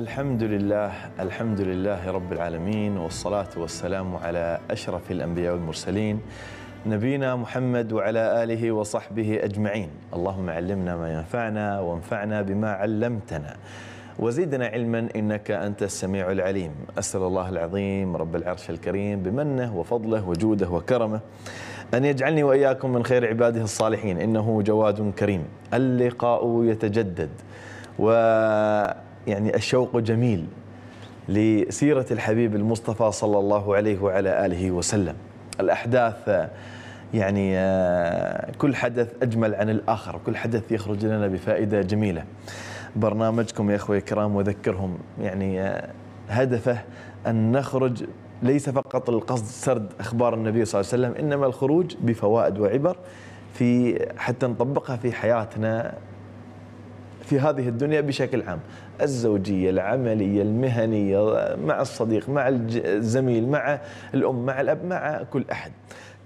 الحمد لله الحمد لله رب العالمين والصلاة والسلام على أشرف الأنبياء والمرسلين نبينا محمد وعلى آله وصحبه أجمعين اللهم علمنا ما ينفعنا وانفعنا بما علمتنا وزدنا علما إنك أنت السميع العليم أسأل الله العظيم رب العرش الكريم بمنه وفضله وجوده وكرمه أن يجعلني وإياكم من خير عباده الصالحين إنه جواد كريم اللقاء يتجدد و يعني الشوق جميل لسيرة الحبيب المصطفى صلى الله عليه وعلى آله وسلم الأحداث يعني آه، كل حدث أجمل عن الآخر كل حدث يخرج لنا بفائدة جميلة برنامجكم يا أخوة الكرام وذكرهم يعني آه، هدفه أن نخرج ليس فقط القصد سرد أخبار النبي صلى الله عليه وسلم إنما الخروج بفوائد وعبر في حتى نطبقها في حياتنا في هذه الدنيا بشكل عام الزوجيه العمليه المهنيه مع الصديق مع الزميل مع الام مع الاب مع كل احد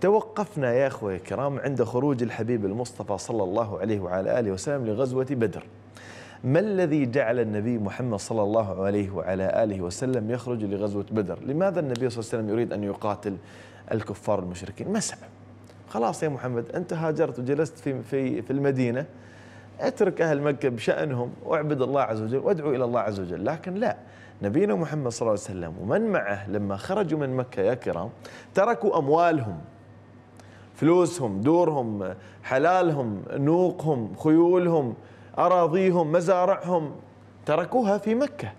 توقفنا يا اخوه الكرام عند خروج الحبيب المصطفى صلى الله عليه وعلى اله وسلم لغزوه بدر ما الذي جعل النبي محمد صلى الله عليه وعلى آله وسلم يخرج لغزوة بدر لماذا النبي صلى الله عليه وسلم يريد أن يقاتل الكفار المشركين ما سبب خلاص يا محمد أنت هاجرت وجلست في, في, في المدينة اترك أهل مكة بشأنهم واعبد الله عز وجل وادعو إلى الله عز وجل لكن لا نبينا محمد صلى الله عليه وسلم ومن معه لما خرجوا من مكة يا كرام تركوا أموالهم فلوسهم دورهم حلالهم نوقهم خيولهم أراضيهم مزارعهم تركوها في مكة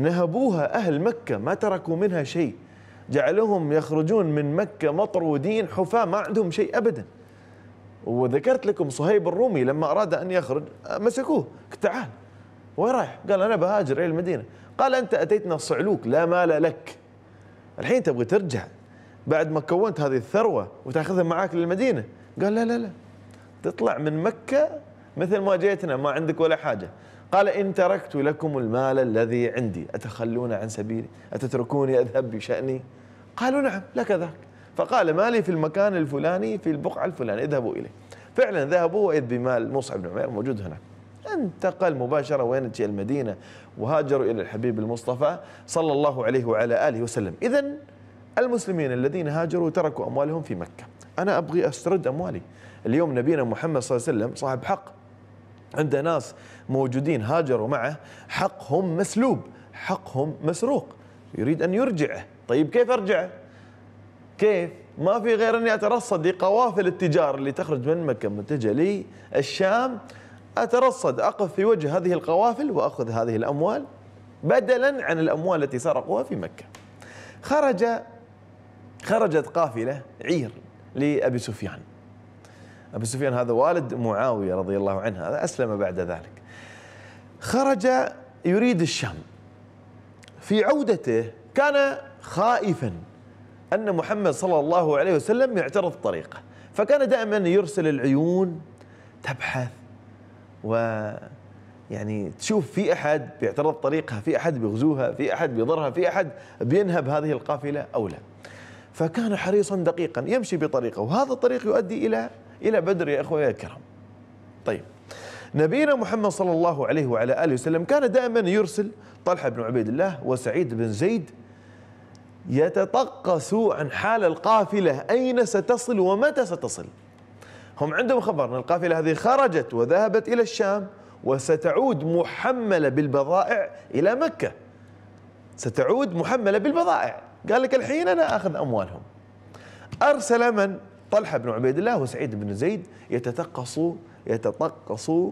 نهبوها أهل مكة ما تركوا منها شيء جعلهم يخرجون من مكة مطرودين حفاة ما عندهم شيء أبداً وذكرت لكم صهيب الرومي لما أراد أن يخرج آه، مسكوه تعال وين رايح؟ قال أنا بهاجر إلى المدينة قال أنت أتيتنا صعلوك لا مال لك الحين تبغي ترجع بعد ما كونت هذه الثروة وتاخذها معاك للمدينة قال لا لا لا تطلع من مكة مثل ما جيتنا ما عندك ولا حاجة قال إن تركت لكم المال الذي عندي أتخلون عن سبيلي أتتركوني أذهب بشأني قالوا نعم لك ذاك فقال مالي في المكان الفلاني في البقعة الفلانية اذهبوا إليه فعلا ذهبوا وإذ بمال مصعب بن عمير موجود هناك انتقل مباشرة وين إلى المدينة وهاجروا إلى الحبيب المصطفى صلى الله عليه وعلى آله وسلم إذا المسلمين الذين هاجروا تركوا أموالهم في مكة أنا أبغي أسترد أموالي اليوم نبينا محمد صلى الله عليه وسلم صاحب حق عنده ناس موجودين هاجروا معه حقهم مسلوب حقهم مسروق يريد أن يرجعه طيب كيف أرجعه كيف؟ ما في غير اني اترصد لقوافل التجار اللي تخرج من مكه متجهه للشام اترصد اقف في وجه هذه القوافل واخذ هذه الاموال بدلا عن الاموال التي سرقوها في مكه. خرج خرجت قافله عير لابي سفيان. ابي سفيان هذا والد معاويه رضي الله عنه هذا اسلم بعد ذلك. خرج يريد الشام. في عودته كان خائفا أن محمد صلى الله عليه وسلم يعترض طريقه فكان دائما يرسل العيون تبحث و يعني تشوف في أحد بيعترض طريقها في أحد بيغزوها في أحد بيضرها في أحد بينهب هذه القافلة أو لا فكان حريصا دقيقا يمشي بطريقه وهذا الطريق يؤدي إلى إلى بدر يا إخوة يا الكرام طيب نبينا محمد صلى الله عليه وعلى آله وسلم كان دائما يرسل طلحة بن عبيد الله وسعيد بن زيد يتطقسوا عن حال القافلة أين ستصل ومتى ستصل هم عندهم خبر أن القافلة هذه خرجت وذهبت إلى الشام وستعود محملة بالبضائع إلى مكة ستعود محملة بالبضائع قال لك الحين أنا أخذ أموالهم أرسل من طلحة بن عبيد الله وسعيد بن زيد يتتقصوا يتطقصوا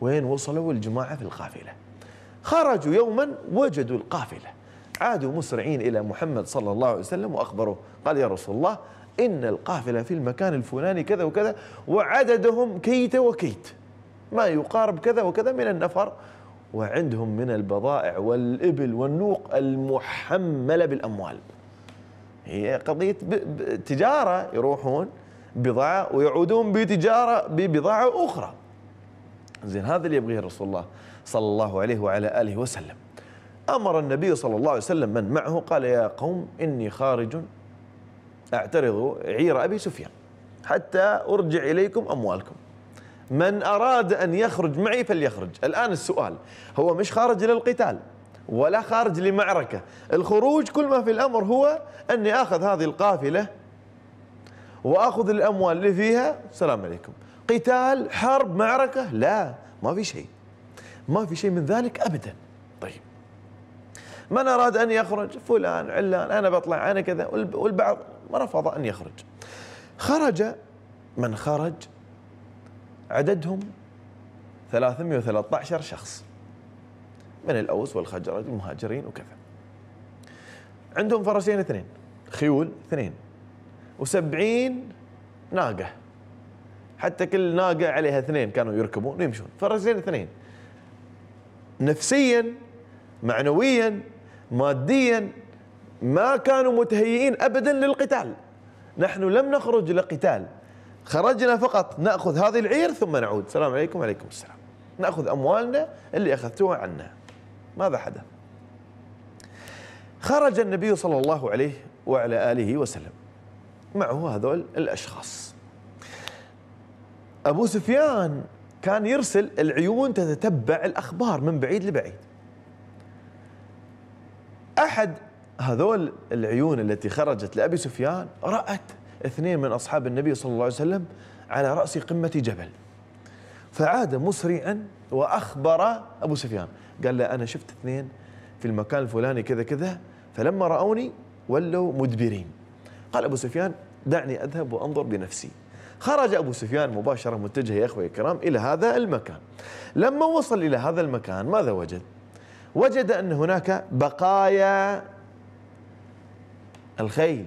وين وصلوا الجماعة في القافلة خرجوا يوما وجدوا القافلة عادوا مسرعين إلى محمد صلى الله عليه وسلم وأخبروه قال يا رسول الله إن القافلة في المكان الفلاني كذا وكذا وعددهم كيت وكيت ما يقارب كذا وكذا من النفر وعندهم من البضائع والإبل والنوق المحملة بالأموال هي قضية تجارة يروحون بضاعة ويعودون بتجارة ببضاعة أخرى زين هذا اللي يبغيه رسول الله صلى الله عليه وعلى آله وسلم أمر النبي صلى الله عليه وسلم من معه قال يا قوم إني خارج أعترض عير أبي سفيان حتى أرجع إليكم أموالكم من أراد أن يخرج معي فليخرج الآن السؤال هو مش خارج للقتال ولا خارج لمعركة الخروج كل ما في الأمر هو أني أخذ هذه القافلة وأخذ الأموال اللي فيها السلام عليكم قتال حرب معركة لا ما في شيء ما في شيء من ذلك أبدا طيب من أراد أن يخرج فلان علان أنا بطلع أنا كذا والبعض رفض أن يخرج خرج من خرج عددهم 313 شخص من الأوس والخزرج والمهاجرين وكذا عندهم فرسين اثنين خيول اثنين وسبعين ناقة حتى كل ناقة عليها اثنين كانوا يركبون ويمشون فرسين اثنين نفسيا معنويا ماديا ما كانوا متهيئين ابدا للقتال نحن لم نخرج لقتال خرجنا فقط ناخذ هذه العير ثم نعود السلام عليكم وعليكم السلام ناخذ اموالنا اللي اخذتوها عنا ماذا حدث خرج النبي صلى الله عليه وعلى اله وسلم معه هذول الاشخاص ابو سفيان كان يرسل العيون تتتبع الاخبار من بعيد لبعيد احد هذول العيون التي خرجت لابي سفيان رات اثنين من اصحاب النبي صلى الله عليه وسلم على راس قمه جبل فعاد مسرعا واخبر ابو سفيان قال له انا شفت اثنين في المكان الفلاني كذا كذا فلما راوني ولوا مدبرين قال ابو سفيان دعني اذهب وانظر بنفسي خرج ابو سفيان مباشره متجه يا اخوي الكرام الى هذا المكان لما وصل الى هذا المكان ماذا وجد وجد أن هناك بقايا الخيل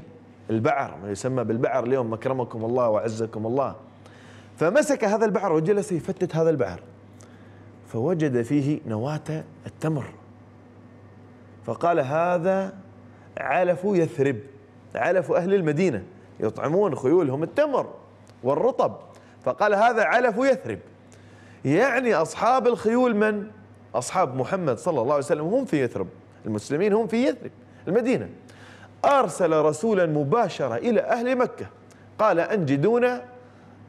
البعر ما يسمى بالبعر اليوم مكرمكم الله وعزكم الله فمسك هذا البعر وجلس يفتت هذا البعر فوجد فيه نواة التمر فقال هذا علف يثرب علف أهل المدينة يطعمون خيولهم التمر والرطب فقال هذا علف يثرب يعني أصحاب الخيول من؟ أصحاب محمد صلى الله عليه وسلم هم في يثرب المسلمين هم في يثرب المدينة أرسل رسولا مباشرة إلى أهل مكة قال أنجدونا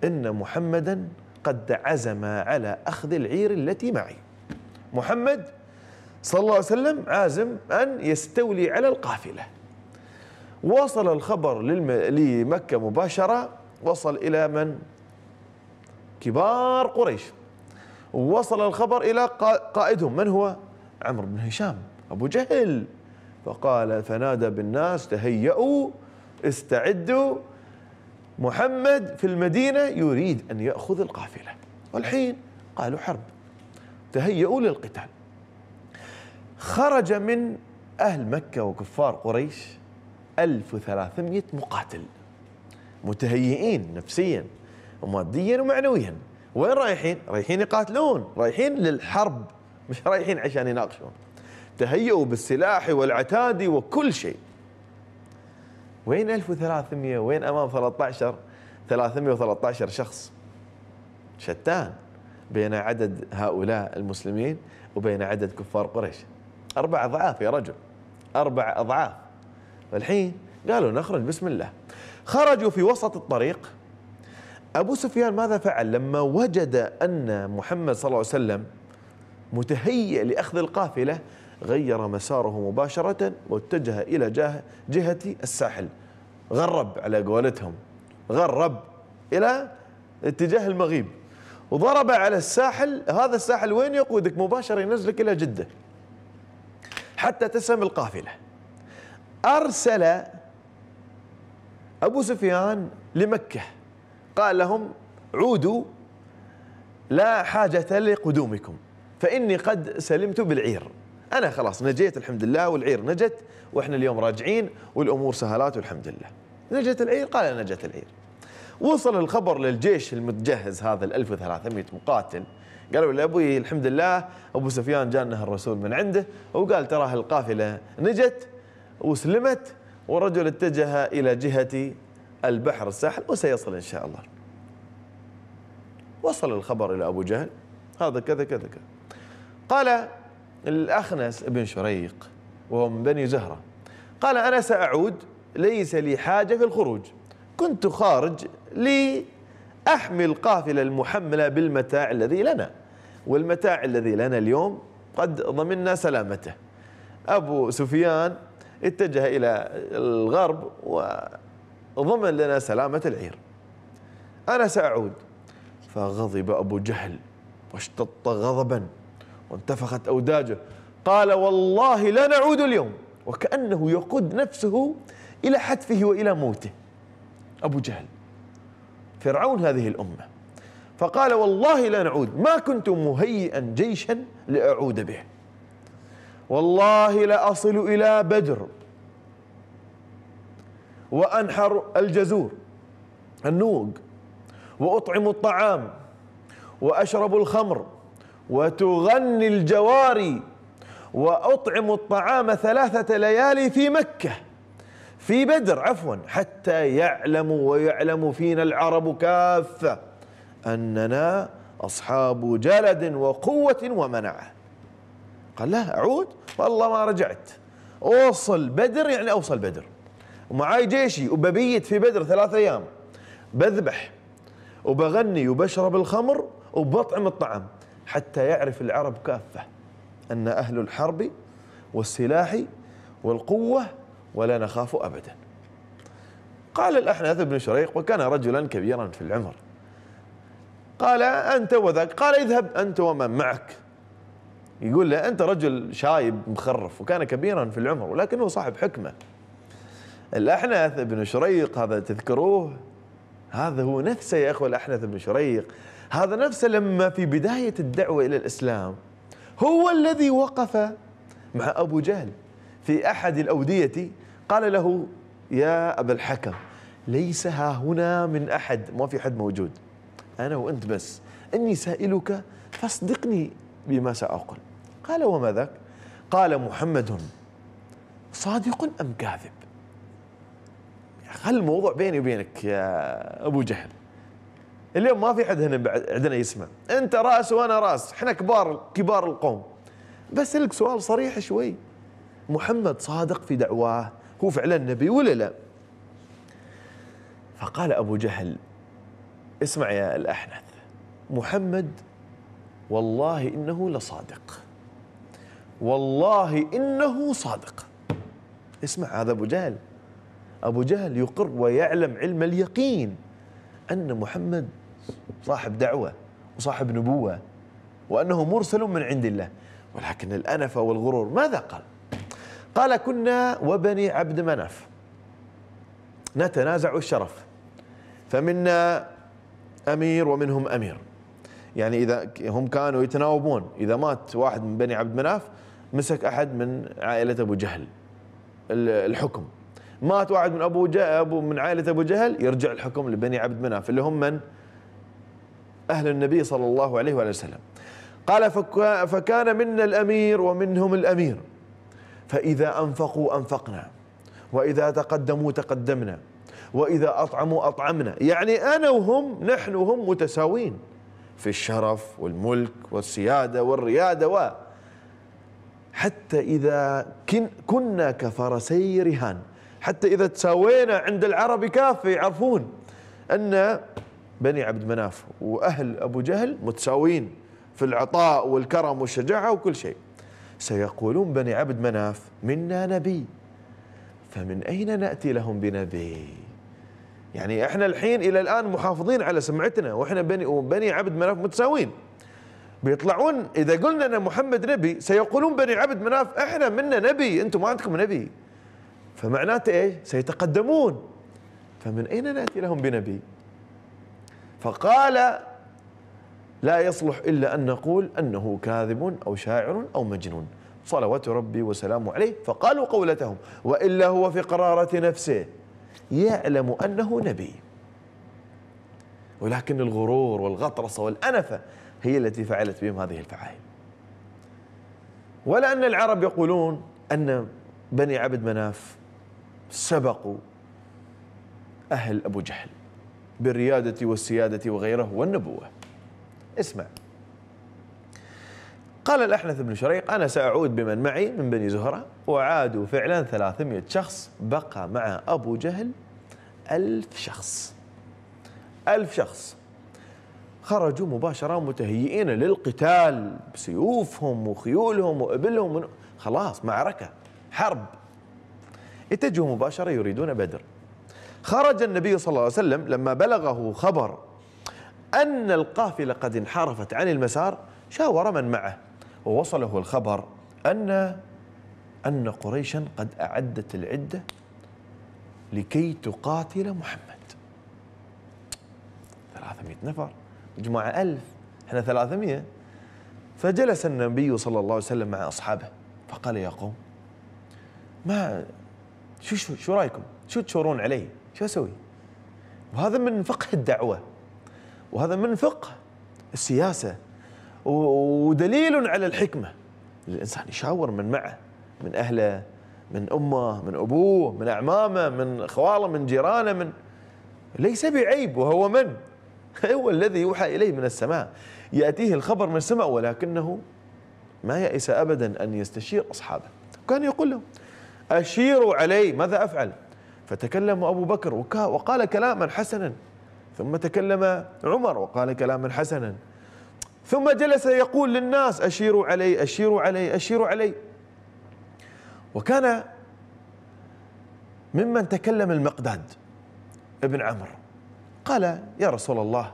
إن محمدا قد عزم على أخذ العير التي معي محمد صلى الله عليه وسلم عازم أن يستولي على القافلة وصل الخبر لمكة مباشرة وصل إلى من؟ كبار قريش ووصل الخبر إلى قائدهم من هو؟ عمرو بن هشام أبو جهل فقال فنادى بالناس تهيئوا استعدوا محمد في المدينة يريد أن يأخذ القافلة والحين قالوا حرب تهيئوا للقتال خرج من أهل مكة وكفار قريش 1300 مقاتل متهيئين نفسيا وماديا ومعنويا وين رايحين؟ رايحين يقاتلون رايحين للحرب مش رايحين عشان يناقشون تهيئوا بالسلاح والعتاد وكل شيء وين 1300 وين امام 13 313 شخص شتان بين عدد هؤلاء المسلمين وبين عدد كفار قريش أربع أضعاف يا رجل أربع أضعاف الحين قالوا نخرج بسم الله خرجوا في وسط الطريق أبو سفيان ماذا فعل لما وجد أن محمد صلى الله عليه وسلم متهيئ لأخذ القافلة غير مساره مباشرة واتجه إلى جهة الساحل غرب على قولتهم غرب إلى اتجاه المغيب وضرب على الساحل هذا الساحل وين يقودك مباشرة ينزلك إلى جدة حتى تسهم القافلة أرسل أبو سفيان لمكة قال لهم عودوا لا حاجة لقدومكم فإني قد سلمت بالعير أنا خلاص نجيت الحمد لله والعير نجت وإحنا اليوم راجعين والأمور سهلات والحمد لله نجت العير قال نجت العير وصل الخبر للجيش المتجهز هذا ال 1300 مقاتل قالوا له ابوي الحمد لله ابو سفيان جانه الرسول من عنده وقال تراه القافله نجت وسلمت ورجل اتجه الى جهه البحر الساحل وسيصل إن شاء الله وصل الخبر إلى أبو جهل هذا كذا كذا كذا قال الأخنس بن شريق وهو من بني زهرة قال أنا سأعود ليس لي حاجة في الخروج كنت خارج لأحمي القافلة المحملة بالمتاع الذي لنا والمتاع الذي لنا اليوم قد ضمننا سلامته أبو سفيان اتجه إلى الغرب و ضمن لنا سلامة العير أنا سأعود فغضب أبو جهل واشتط غضبا وانتفخت أوداجه قال والله لا نعود اليوم وكأنه يقود نفسه إلى حتفه وإلى موته أبو جهل فرعون هذه الأمة فقال والله لا نعود ما كنت مهيئا جيشا لأعود به والله لأصل إلى بدر وأنحر الجزور النوق وأطعم الطعام وأشرب الخمر وتغني الجواري وأطعم الطعام ثلاثة ليالي في مكة في بدر عفوا حتى يعلموا ويعلم فينا العرب كافة أننا أصحاب جلد وقوة ومنعة قال لا أعود والله ما رجعت أوصل بدر يعني أوصل بدر ومعاي جيشي وببيت في بدر ثلاث ايام بذبح وبغني وبشرب الخمر وبطعم الطعام حتى يعرف العرب كافه ان اهل الحرب والسلاح والقوه ولا نخاف ابدا. قال الاحنف بن شريق وكان رجلا كبيرا في العمر. قال انت وذاك قال اذهب انت ومن معك. يقول له انت رجل شايب مخرف وكان كبيرا في العمر ولكنه صاحب حكمه. الأحنث بن شريق هذا تذكروه هذا هو نفسه يا أخوة الأحنث بن شريق هذا نفسه لما في بداية الدعوة إلى الإسلام هو الذي وقف مع أبو جهل في أحد الأودية قال له يا أبا الحكم ليس ها هنا من أحد ما في حد موجود أنا وأنت بس إني سائلك فاصدقني بما سأقول قال وما ذاك قال محمد صادق أم كاذب خل الموضوع بيني وبينك يا ابو جهل اليوم ما في حد هنا بعد عندنا يسمع انت راس وانا راس احنا كبار كبار القوم بسألك سؤال صريح شوي محمد صادق في دعواه هو فعلا نبي ولا لا فقال أبو جهل اسمع يا الأحنف محمد والله إنه لصادق والله إنه صادق اسمع هذا أبو جهل أبو جهل يقر ويعلم علم اليقين أن محمد صاحب دعوة وصاحب نبوة وأنه مرسل من عند الله ولكن الأنف والغرور ماذا قال قال كنا وبني عبد مناف نتنازع الشرف فمنا أمير ومنهم أمير يعني إذا هم كانوا يتناوبون إذا مات واحد من بني عبد مناف مسك أحد من عائلة أبو جهل الحكم مات واحد من ابو ابو من عائله ابو جهل يرجع الحكم لبني عبد مناف اللي هم من اهل النبي صلى الله عليه وآله وسلم قال فكان منا الامير ومنهم الامير فاذا انفقوا انفقنا واذا تقدموا تقدمنا واذا اطعموا اطعمنا يعني انا وهم نحن وهم متساوين في الشرف والملك والسياده والرياده و حتى إذا كنا كفرسي رهان حتى إذا تساوينا عند العرب كافة يعرفون أن بني عبد مناف وأهل أبو جهل متساوين في العطاء والكرم والشجاعة وكل شيء سيقولون بني عبد مناف منا نبي فمن أين نأتي لهم بنبي يعني احنا الحين الى الان محافظين على سمعتنا واحنا بني وبني عبد مناف متساويين بيطلعون اذا قلنا ان محمد نبي سيقولون بني عبد مناف احنا منا نبي انتم ما عندكم نبي فمعناته ايش؟ سيتقدمون فمن اين ناتي لهم بنبي؟ فقال لا يصلح الا ان نقول انه كاذب او شاعر او مجنون صلوات ربي وسلامه عليه فقالوا قولتهم والا هو في قراره نفسه يعلم انه نبي ولكن الغرور والغطرسه والانفه هي التي فعلت بهم هذه الفعائل ولا ان العرب يقولون ان بني عبد مناف سبقوا أهل أبو جهل بالريادة والسيادة وغيره والنبوة اسمع قال الأحنف بن شريق أنا سأعود بمن معي من بني زهرة وعادوا فعلا 300 شخص بقى مع أبو جهل ألف شخص ألف شخص خرجوا مباشرة متهيئين للقتال بسيوفهم وخيولهم وإبلهم خلاص معركة حرب اتجهوا مباشرة يريدون بدر خرج النبي صلى الله عليه وسلم لما بلغه خبر أن القافلة قد انحرفت عن المسار شاور من معه ووصله الخبر أن أن قريشا قد أعدت العدة لكي تقاتل محمد 300 نفر جماعة ألف احنا 300 فجلس النبي صلى الله عليه وسلم مع أصحابه فقال يا قوم ما شو شو شو رايكم؟ شو تشورون علي؟ شو اسوي؟ وهذا من فقه الدعوه وهذا من فقه السياسه ودليل على الحكمه الانسان يشاور من معه من اهله من امه من ابوه من اعمامه من خواله من جيرانه من ليس بعيب وهو من هو الذي يوحى اليه من السماء ياتيه الخبر من السماء ولكنه ما يئس ابدا ان يستشير اصحابه كان يقول لهم أشيروا علي ماذا أفعل فتكلم أبو بكر وقال كلاما حسنا ثم تكلم عمر وقال كلاما حسنا ثم جلس يقول للناس أشيروا علي أشيروا علي أشيروا علي وكان ممن تكلم المقداد ابن عمرو قال يا رسول الله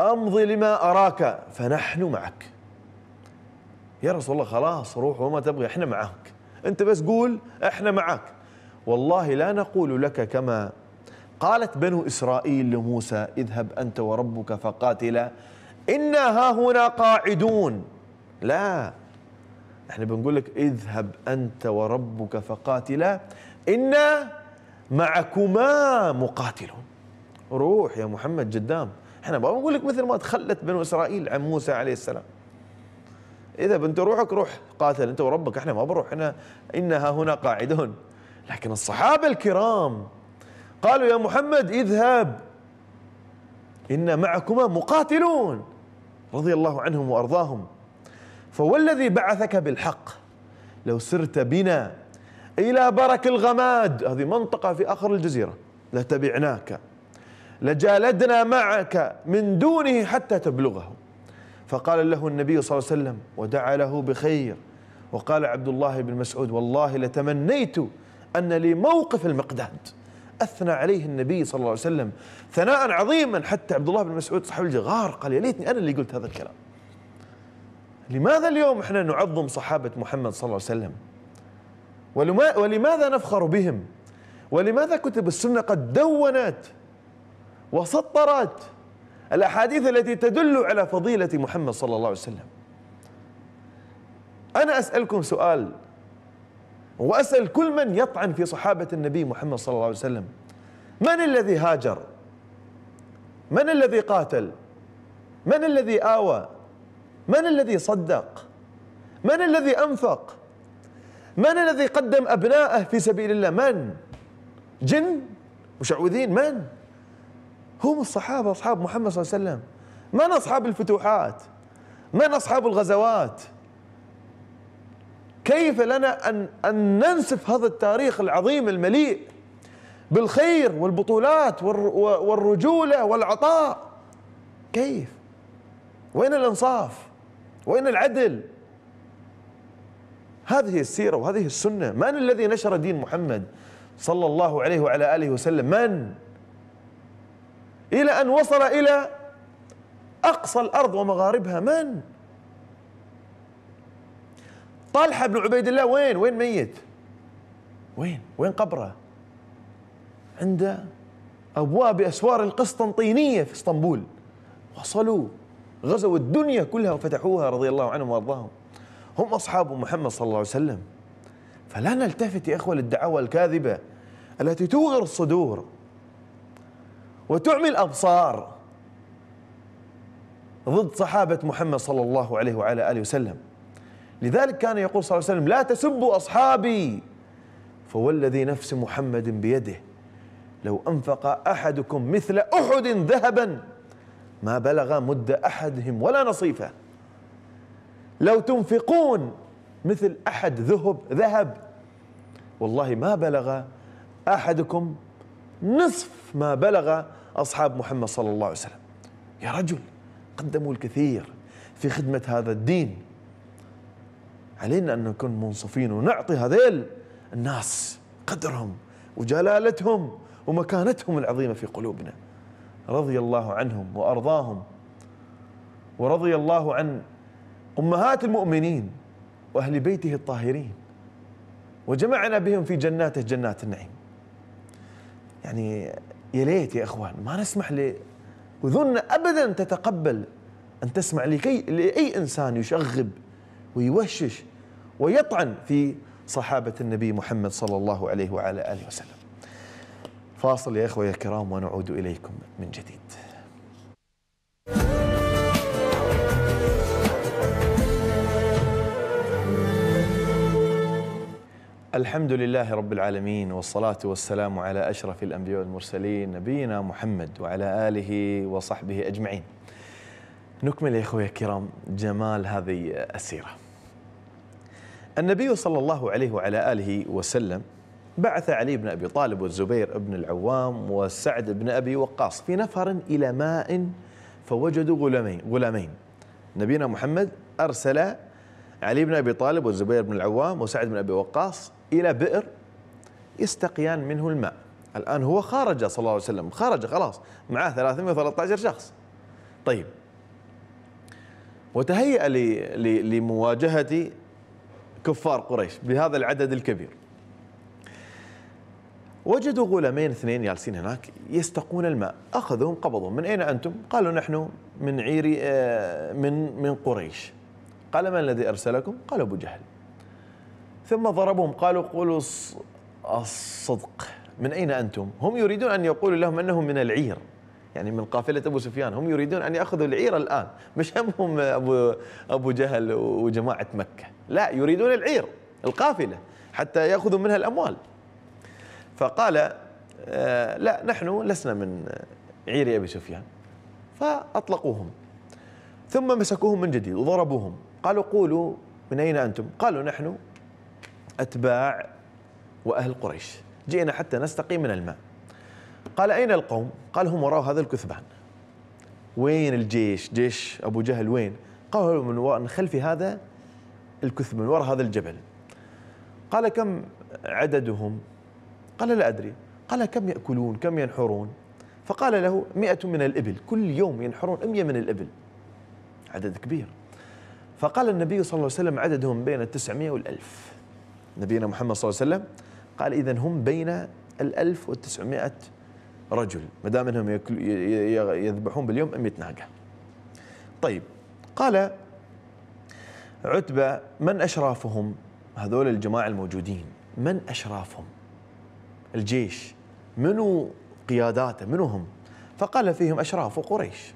أمضي لما أراك فنحن معك يا رسول الله خلاص روح وما تبغي احنا معك انت بس قول احنا معك والله لا نقول لك كما قالت بنو إسرائيل لموسى اذهب أنت وربك فقاتلا إنا ها هنا قاعدون لا احنا بنقول لك اذهب أنت وربك فقاتلا إنا معكما مقاتلون روح يا محمد جدام احنا ما بنقول لك مثل ما تخلت بنو إسرائيل عن موسى عليه السلام اذا بنت روحك روح قاتل انت وربك احنا ما بروح احنا انها هنا قاعدون لكن الصحابه الكرام قالوا يا محمد اذهب ان معكما مقاتلون رضي الله عنهم وارضاهم فوالذي بعثك بالحق لو سرت بنا الى برك الغماد هذه منطقه في اخر الجزيره لتبعناك لجالدنا معك من دونه حتى تبلغه فقال له النبي صلى الله عليه وسلم ودعا له بخير وقال عبد الله بن مسعود والله لتمنيت أن لي موقف المقداد أثنى عليه النبي صلى الله عليه وسلم ثناء عظيما حتى عبد الله بن مسعود صاحب الجغار قال يا ليتني أنا اللي قلت هذا الكلام لماذا اليوم احنا نعظم صحابة محمد صلى الله عليه وسلم ولماذا نفخر بهم ولماذا كتب السنة قد دونت وسطرت الأحاديث التي تدل على فضيلة محمد صلى الله عليه وسلم أنا أسألكم سؤال وأسأل كل من يطعن في صحابة النبي محمد صلى الله عليه وسلم من الذي هاجر من الذي قاتل من الذي آوى من الذي صدق من الذي أنفق من الذي قدم أبناءه في سبيل الله من جن مشعوذين من هم الصحابة أصحاب محمد صلى الله عليه وسلم من أصحاب الفتوحات من أصحاب الغزوات كيف لنا أن, أن ننسف هذا التاريخ العظيم المليء بالخير والبطولات والرجولة والعطاء كيف وين الإنصاف وين العدل هذه السيرة وهذه السنة من الذي نشر دين محمد صلى الله عليه وعلى آله وسلم من إلى أن وصل إلى أقصى الأرض ومغاربها من؟ طلحة بن عبيد الله وين؟ وين ميت؟ وين؟ وين قبره؟ عند أبواب أسوار القسطنطينية في اسطنبول وصلوا غزوا الدنيا كلها وفتحوها رضي الله عنهم وارضاهم هم اصحاب محمد صلى الله عليه وسلم فلا نلتفت يا اخوه للدعاوى الكاذبه التي توغر الصدور وتعمي الأبصار ضد صحابة محمد صلى الله عليه وعلى آله وسلم لذلك كان يقول صلى الله عليه وسلم لا تسبوا أصحابي فوالذي نفس محمد بيده لو أنفق أحدكم مثل أحد ذهبا ما بلغ مد أحدهم ولا نصيفه لو تنفقون مثل أحد ذهب ذهب والله ما بلغ أحدكم نصف ما بلغ أصحاب محمد صلى الله عليه وسلم يا رجل قدموا الكثير في خدمة هذا الدين علينا أن نكون منصفين ونعطي هذيل الناس قدرهم وجلالتهم ومكانتهم العظيمة في قلوبنا رضي الله عنهم وأرضاهم ورضي الله عن أمهات المؤمنين وأهل بيته الطاهرين وجمعنا بهم في جناته جنات النعيم يعني يا ليت يا اخوان ما نسمح ل ابدا تتقبل ان تسمع لكي لاي انسان يشغب ويوشش ويطعن في صحابه النبي محمد صلى الله عليه وعلى اله وسلم. فاصل يا اخوه يا كرام ونعود اليكم من جديد. الحمد لله رب العالمين والصلاة والسلام على أشرف الأنبياء والمرسلين نبينا محمد وعلى آله وصحبه أجمعين نكمل يا أخوي الكرام جمال هذه السيرة النبي صلى الله عليه وعلى آله وسلم بعث علي بن أبي طالب والزبير بن العوام وسعد بن أبي وقاص في نفر إلى ماء فوجدوا غلامين غلامين نبينا محمد أرسل علي بن أبي طالب والزبير بن العوام وسعد بن أبي وقاص إلى بئر يستقيان منه الماء الآن هو خرج صلى الله عليه وسلم خرج خلاص معاه 313 شخص طيب وتهيأ لمواجهة كفار قريش بهذا العدد الكبير وجدوا غلامين اثنين جالسين هناك يستقون الماء أخذوهم قبضهم من أين أنتم؟ قالوا نحن من عير آه، من من قريش قال من الذي أرسلكم؟ قال أبو جهل ثم ضربهم قالوا قولوا الصدق من أين أنتم هم يريدون أن يقولوا لهم أنهم من العير يعني من قافلة أبو سفيان هم يريدون أن يأخذوا العير الآن مش همهم أبو, أبو جهل وجماعة مكة لا يريدون العير القافلة حتى يأخذوا منها الأموال فقال آه، لا نحن لسنا من عير أبي سفيان فأطلقوهم ثم مسكوهم من جديد وضربوهم قالوا قولوا من أين أنتم قالوا نحن أتباع وأهل قريش جئنا حتى نستقي من الماء قال أين القوم؟ قال هم وراء هذا الكثبان وين الجيش؟ جيش أبو جهل وين؟ قالوا من خلف هذا الكثب من وراء هذا الجبل قال كم عددهم؟ قال لا أدري قال كم يأكلون؟ كم ينحرون؟ فقال له مئة من الإبل كل يوم ينحرون أمية من الإبل عدد كبير فقال النبي صلى الله عليه وسلم عددهم بين التسعمية والألف نبينا محمد صلى الله عليه وسلم قال إذا هم بين ال 1900 رجل ما دام أنهم يذبحون باليوم 100 ناقة طيب قال عتبة من أشرافهم هذول الجماعة الموجودين من أشرافهم الجيش منو قياداته منو هم فقال فيهم أشراف قريش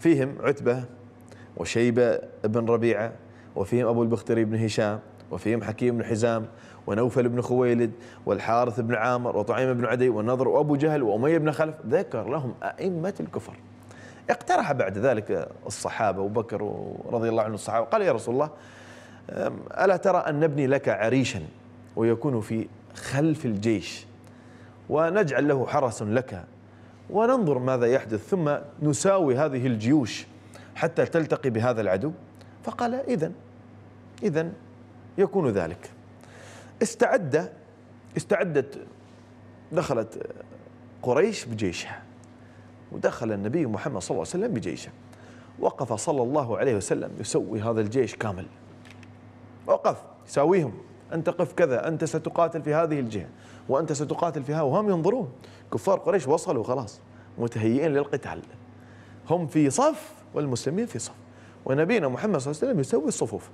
فيهم عتبة وشيبة بن ربيعة وفيهم أبو البختري بن هشام وفيهم حكيم بن حزام ونوفل بن خويلد والحارث بن عامر وطعيم بن عدي والنضر وأبو جهل وأمية بن خلف ذكر لهم أئمة الكفر اقترح بعد ذلك الصحابة أبو بكر رضي الله عنه الصحابة قال يا رسول الله ألا ترى أن نبني لك عريشا ويكون في خلف الجيش ونجعل له حرس لك وننظر ماذا يحدث ثم نساوي هذه الجيوش حتى تلتقي بهذا العدو فقال إذا إذا يكون ذلك استعد استعدت دخلت قريش بجيشها ودخل النبي محمد صلى الله عليه وسلم بجيشه وقف صلى الله عليه وسلم يسوي هذا الجيش كامل وقف يساويهم أنت قف كذا أنت ستقاتل في هذه الجهة وأنت ستقاتل فيها وهم ينظرون كفار قريش وصلوا خلاص متهيئين للقتال هم في صف والمسلمين في صف ونبينا محمد صلى الله عليه وسلم يسوي الصفوف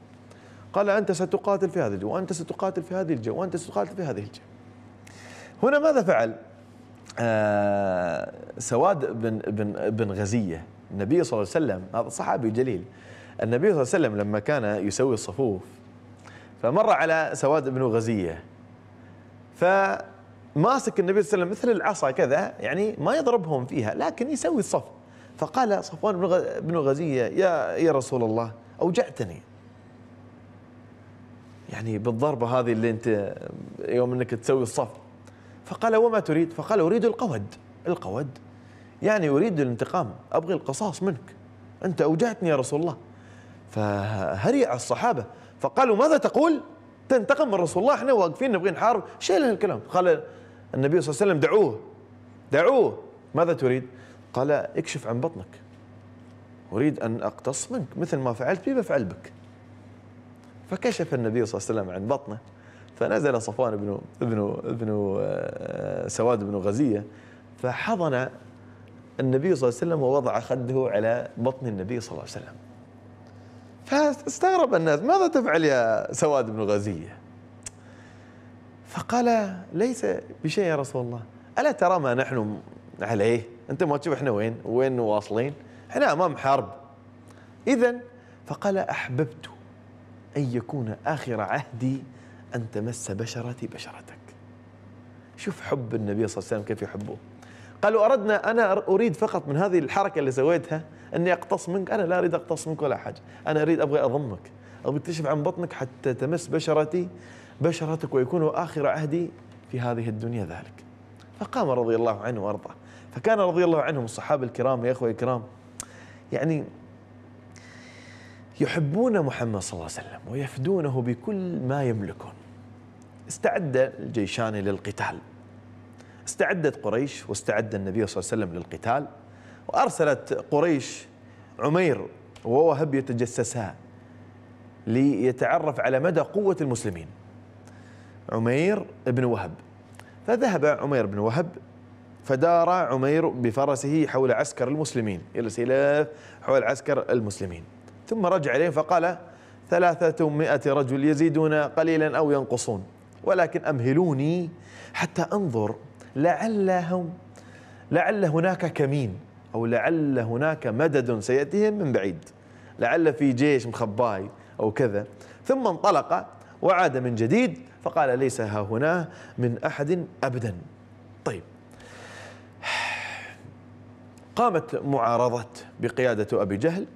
قال أنت ستقاتل في هذا الجو وأنت ستقاتل في هذه الجو وأنت ستقاتل في هذه الجو هنا ماذا فعل آه سواد بن, بن, بن غزية النبي صلى الله عليه وسلم هذا صحابي جليل النبي صلى الله عليه وسلم لما كان يسوي الصفوف فمر على سواد بن غزية فماسك النبي صلى الله عليه وسلم مثل العصا كذا يعني ما يضربهم فيها لكن يسوي الصف فقال صفوان بن غزية يا يا رسول الله أوجعتني يعني بالضربه هذه اللي انت يوم انك تسوي الصف فقال وما تريد؟ فقال اريد القود القود يعني اريد الانتقام ابغي القصاص منك انت اوجعتني يا رسول الله فهرع الصحابه فقالوا ماذا تقول؟ تنتقم من رسول الله احنا واقفين نبغي نحارب شيل الكلام قال النبي صلى الله عليه وسلم دعوه دعوه ماذا تريد؟ قال اكشف عن بطنك أريد أن أقتص منك مثل ما فعلت بي بفعل بك فكشف النبي صلى الله عليه وسلم عن بطنه فنزل صفوان بن ابن ابن آه، سواد بن غزيه فحضن النبي صلى الله عليه وسلم ووضع خده على بطن النبي صلى الله عليه وسلم فاستغرب الناس ماذا تفعل يا سواد بن غزيه فقال ليس بشيء يا رسول الله الا ترى ما نحن عليه انت ما تشوف احنا وين وين واصلين احنا امام حرب اذا فقال احببت أن يكون آخر عهدي أن تمس بشرتي بشرتك شوف حب النبي صلى الله عليه وسلم كيف يحبه قالوا أردنا أنا أريد فقط من هذه الحركة اللي سويتها أني أقتص منك أنا لا أريد أقتص منك ولا حاجة أنا أريد أبغى أضمك أبغى أكتشف عن بطنك حتى تمس بشرتي بشرتك ويكون آخر عهدي في هذه الدنيا ذلك فقام رضي الله عنه وأرضاه فكان رضي الله عنهم الصحابة الكرام يا أخوة الكرام يعني يحبون محمد صلى الله عليه وسلم ويفدونه بكل ما يملكون استعد الجيشان للقتال استعدت قريش واستعد النبي صلى الله عليه وسلم للقتال وأرسلت قريش عمير ووهب يتجسسا ليتعرف على مدى قوة المسلمين عمير بن وهب فذهب عمير بن وهب فدار عمير بفرسه حول عسكر المسلمين يلس حول عسكر المسلمين ثم رجع إليهم فقال مئة رجل يزيدون قليلا أو ينقصون ولكن أمهلوني حتى أنظر لعلهم لعل هناك كمين أو لعل هناك مدد سيأتيهم من بعيد لعل في جيش مخباي أو كذا ثم انطلق وعاد من جديد فقال ليس ها هنا من أحد أبدا طيب قامت معارضة بقيادة أبي جهل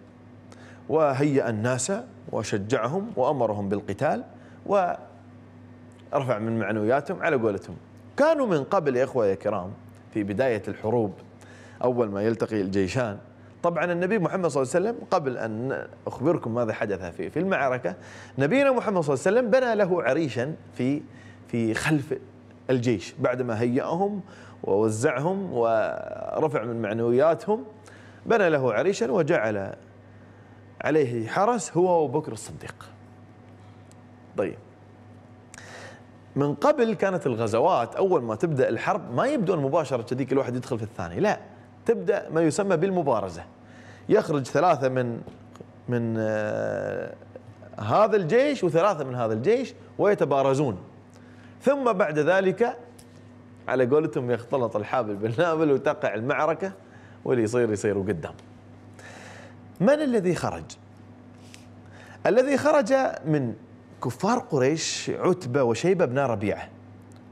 وهيأ الناس وشجعهم وأمرهم بالقتال ورفع من معنوياتهم على قولتهم كانوا من قبل يا إخوة يا كرام في بداية الحروب أول ما يلتقي الجيشان طبعا النبي محمد صلى الله عليه وسلم قبل أن أخبركم ماذا حدث في في المعركة نبينا محمد صلى الله عليه وسلم بنى له عريشا في في خلف الجيش بعدما هيأهم ووزعهم ورفع من معنوياتهم بنى له عريشا وجعل عليه حرس هو أبو بكر الصديق طيب من قبل كانت الغزوات أول ما تبدأ الحرب ما يبدون مباشرة كذي كل واحد يدخل في الثاني لا تبدأ ما يسمى بالمبارزة يخرج ثلاثة من من آه، هذا الجيش وثلاثة من هذا الجيش ويتبارزون ثم بعد ذلك على قولتهم يختلط الحابل بالنابل وتقع المعركة واللي يصير يصير قدام من الذي خرج الذي خرج من كفار قريش عتبة وشيبة ابناء ربيعة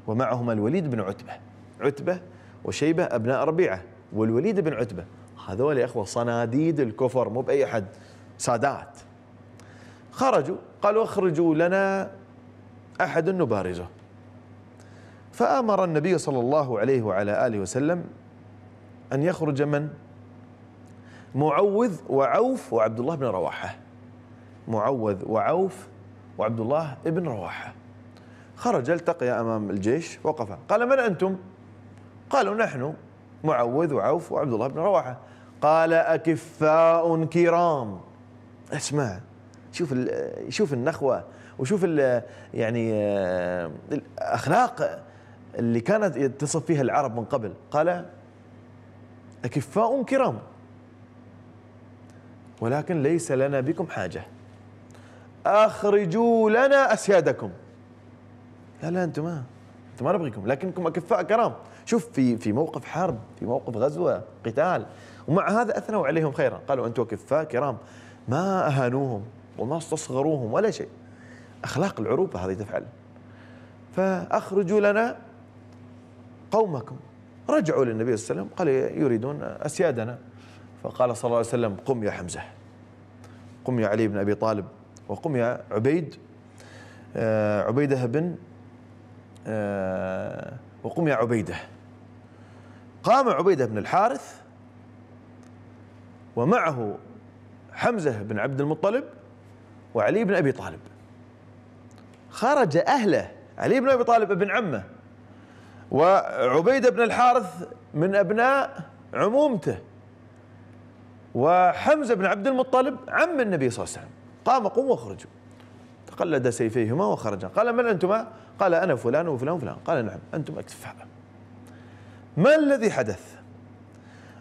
ومعهما الوليد بن عتبة عتبة وشيبة أبناء ربيعة والوليد بن عتبة هذول يا أخوة صناديد الكفر مو بأي أحد سادات خرجوا قالوا اخرجوا لنا أحد نبارزه فآمر النبي صلى الله عليه وعلى آله وسلم أن يخرج من معوذ وعوف وعبد الله بن رواحة معوذ وعوف وعبد الله بن رواحة خرج التقي أمام الجيش وقف قال من أنتم قالوا نحن معوذ وعوف وعبد الله بن رواحة قال أكفاء كرام اسمع شوف شوف النخوة وشوف يعني آه، الأخلاق اللي كانت تصف فيها العرب من قبل قال أكفاء كرام ولكن ليس لنا بكم حاجة أخرجوا لنا أسيادكم لا لا أنتم ما أنتم ما نبغيكم لكنكم أكفاء كرام شوف في في موقف حرب في موقف غزوة قتال ومع هذا أثنوا عليهم خيرا قالوا أنتم أكفاء كرام ما أهانوهم وما استصغروهم ولا شيء أخلاق العروبة هذه تفعل فأخرجوا لنا قومكم رجعوا للنبي صلى الله عليه وسلم قال يريدون أسيادنا فقال صلى الله عليه وسلم قم يا حمزة قم يا علي بن أبي طالب وقم يا عبيد آه، عبيدة بن آه، وقم يا عبيدة قام عبيدة بن الحارث ومعه حمزة بن عبد المطلب وعلي بن أبي طالب خرج أهله علي بن أبي طالب ابن عمه وعبيدة بن الحارث من أبناء عمومته وحمزة بن عبد المطلب عم النبي صلى الله عليه وسلم قام قوم واخرجوا تقلد سيفيهما وخرجا قال من أنتما قال أنا فلان وفلان وفلان قال نعم أنتم أكتفاء ما الذي حدث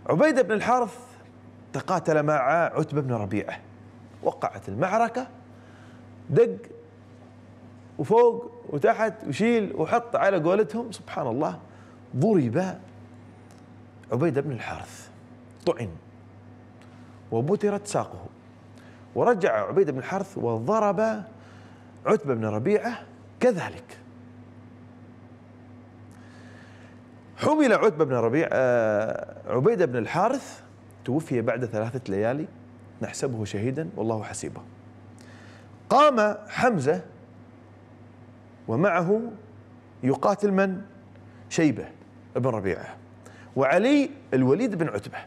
عبيدة بن الحارث تقاتل مع عتبة بن ربيعة وقعت المعركة دق وفوق وتحت وشيل وحط على قولتهم سبحان الله ضرب عبيدة بن الحارث طعن وبترت ساقه ورجع عبيد بن الحارث وضرب عتبة بن ربيعة كذلك حمل عتبة بن ربيعة آه، عبيد بن الحارث توفي بعد ثلاثة ليالي نحسبه شهيدا والله حسيبه قام حمزة ومعه يقاتل من؟ شيبة بن ربيعة وعلي الوليد بن عتبة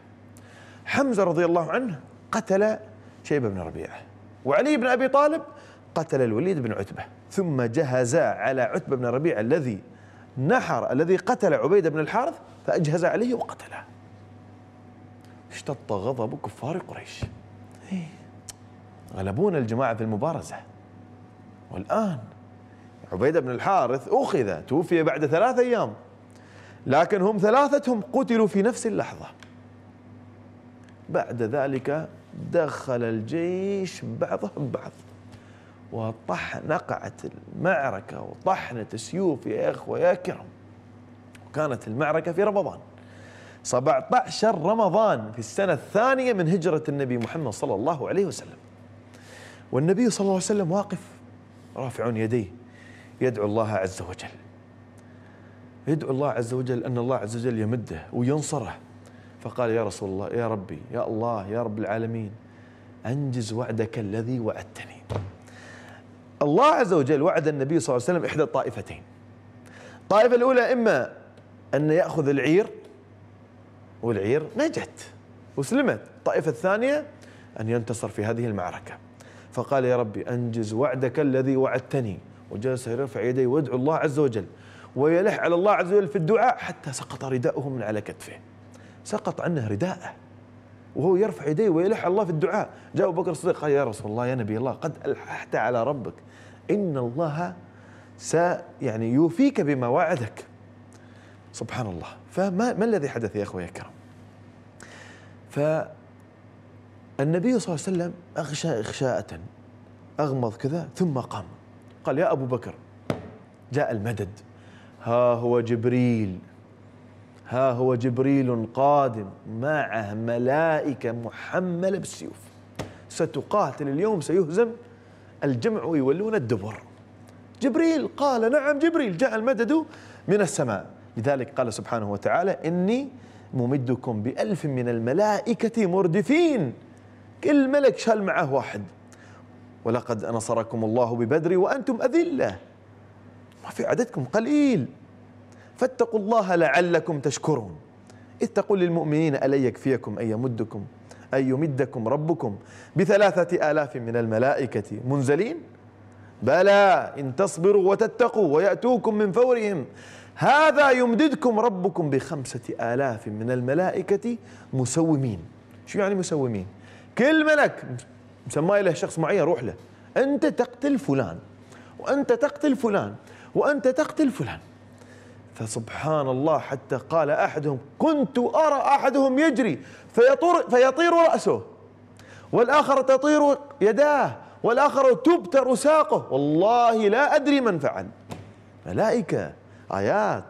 حمزة رضي الله عنه قتل شيبة بن ربيعة وعلي بن أبي طالب قتل الوليد بن عتبة ثم جهزا على عتبة بن ربيعة الذي نحر الذي قتل عبيده بن الحارث فأجهز عليه وقتله اشتط غضب كفار قريش غلبونا الجماعة في المبارزة والآن عبيده بن الحارث أخذ توفي بعد ثلاث أيام لكن هم ثلاثتهم قتلوا في نفس اللحظة بعد ذلك دخل الجيش بعضهم بعض وطح نقعت المعركة وطحنت السيوف يا إخوة يا كرم وكانت المعركة في رمضان 17 رمضان في السنة الثانية من هجرة النبي محمد صلى الله عليه وسلم والنبي صلى الله عليه وسلم واقف رافع يديه يدعو الله عز وجل يدعو الله عز وجل أن الله عز وجل يمده وينصره فقال يا رسول الله يا ربي يا الله يا رب العالمين أنجز وعدك الذي وعدتني الله عز وجل وعد النبي صلى الله عليه وسلم إحدى الطائفتين الطائفة الأولى إما أن يأخذ العير والعير نجت وسلمت الطائفة الثانية أن ينتصر في هذه المعركة فقال يا ربي أنجز وعدك الذي وعدتني وجلس يرفع يديه ويدعو الله عز وجل ويلح على الله عز وجل في الدعاء حتى سقط رداؤه من على كتفه سقط عنه رداءه وهو يرفع يديه ويلح الله في الدعاء جاء أبو بكر الصديق قال يا رسول الله يا نبي الله قد ألححت على ربك إن الله س يعني يوفيك بما وعدك سبحان الله فما ما الذي حدث يا أخوي الكرام ف فالنبي صلى الله عليه وسلم أغشى إغشاءة أغمض كذا ثم قام قال يا أبو بكر جاء المدد ها هو جبريل ها هو جبريل قادم معه ملائكة محملة بالسيوف ستقاتل اليوم سيهزم الجمع ويولون الدبر جبريل قال نعم جبريل جاء المدد من السماء لذلك قال سبحانه وتعالى إني ممدكم بألف من الملائكة مردفين كل ملك شال معه واحد ولقد نصركم الله ببدر وأنتم أذلة ما في عددكم قليل فاتقوا الله لعلكم تشكرون إذ تقول للمؤمنين ألا يكفيكم أن يمدكم أن يمدكم ربكم بثلاثة آلاف من الملائكة منزلين بلى إن تصبروا وتتقوا ويأتوكم من فورهم هذا يمددكم ربكم بخمسة آلاف من الملائكة مسومين شو يعني مسومين؟ كل ملك مسماه له شخص معين روح له أنت تقتل فلان وأنت تقتل فلان وأنت تقتل فلان فسبحان الله حتى قال أحدهم كنت أرى أحدهم يجري فيطير, فيطير رأسه والآخر تطير يداه والآخر تبتر ساقه والله لا أدري من فعل ملائكة آيات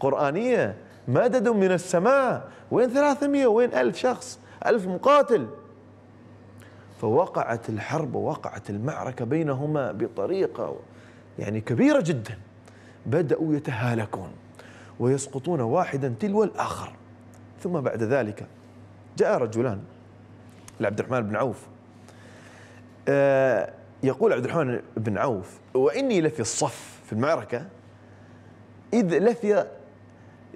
قرآنية مدد من السماء وين ثلاثمية وين ألف شخص ألف مقاتل فوقعت الحرب ووقعت المعركة بينهما بطريقة يعني كبيرة جداً بدأوا يتهالكون ويسقطون واحدا تلو الآخر ثم بعد ذلك جاء رجلان لعبد الرحمن بن عوف آه، يقول عبد الرحمن بن عوف وإني لفي الصف في المعركة إذ لفي